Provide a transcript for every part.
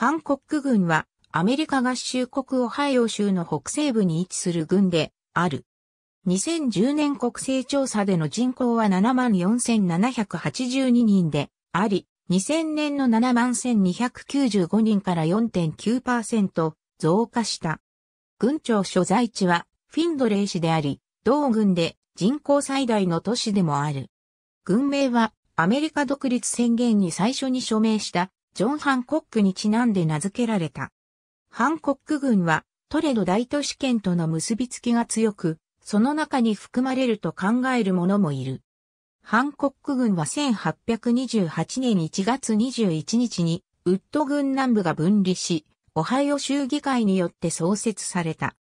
ハンコック軍はアメリカ合衆国オハイオ州の北西部に位置する軍である。2010年国勢調査での人口は74,782人であり、2000年の71,295人から4.9%増加した。軍庁所在地はフィンドレー市であり、同軍で人口最大の都市でもある。軍名はアメリカ独立宣言に最初に署名したジョン・ハンコックにちなんで名付けられた。ハンコック郡はトレド大都市圏との結びつきが強く、その中に含まれると考える者もいる。ハンコック郡は1828年1月21日にウッド郡南部が分離し、オハイオ州議会によって創設された。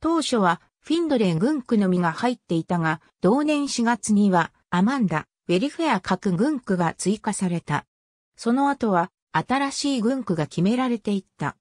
当初はフィンドレン軍区のみが入っていたが、同年4月にはアマンダ、ウェフェア各軍区が追加された。その後は新しい軍区が決められていった。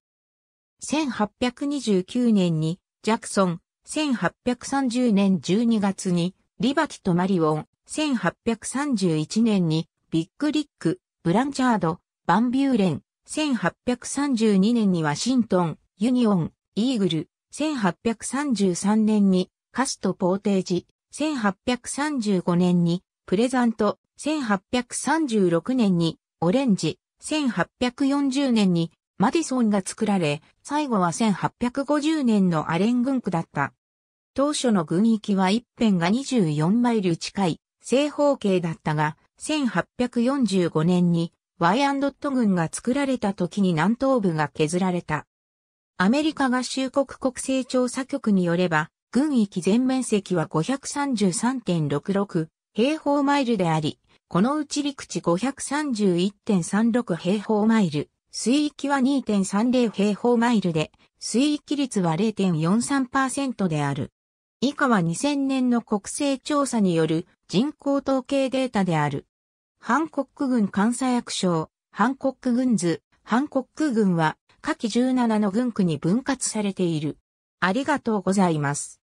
1829年にジャクソン、1830年12月にリバティとマリオン、1831年にビッグリック、ブランチャード、バンビューレン、1832年にワシントン、ユニオン、イーグル、1833年にカスト・ポーテージ、1835年にプレザント、1836年にオレンジ、1840年にマディソンが作られ、最後は1850年のアレン軍区だった。当初の軍域は一辺が24マイル近い正方形だったが、1845年にワイット軍が作られた時に南東部が削られた。アメリカ合衆国国勢調査局によれば、軍域全面積は533.66平方マイルであり、このうち陸地531.36平方マイル、水域は2.30平方マイルで、水域率は0.43%である。以下は2000年の国勢調査による人口統計データである。ハンコック軍監査役省、ハンコック軍図、ハンコック軍は下記17の軍区に分割されている。ありがとうございます。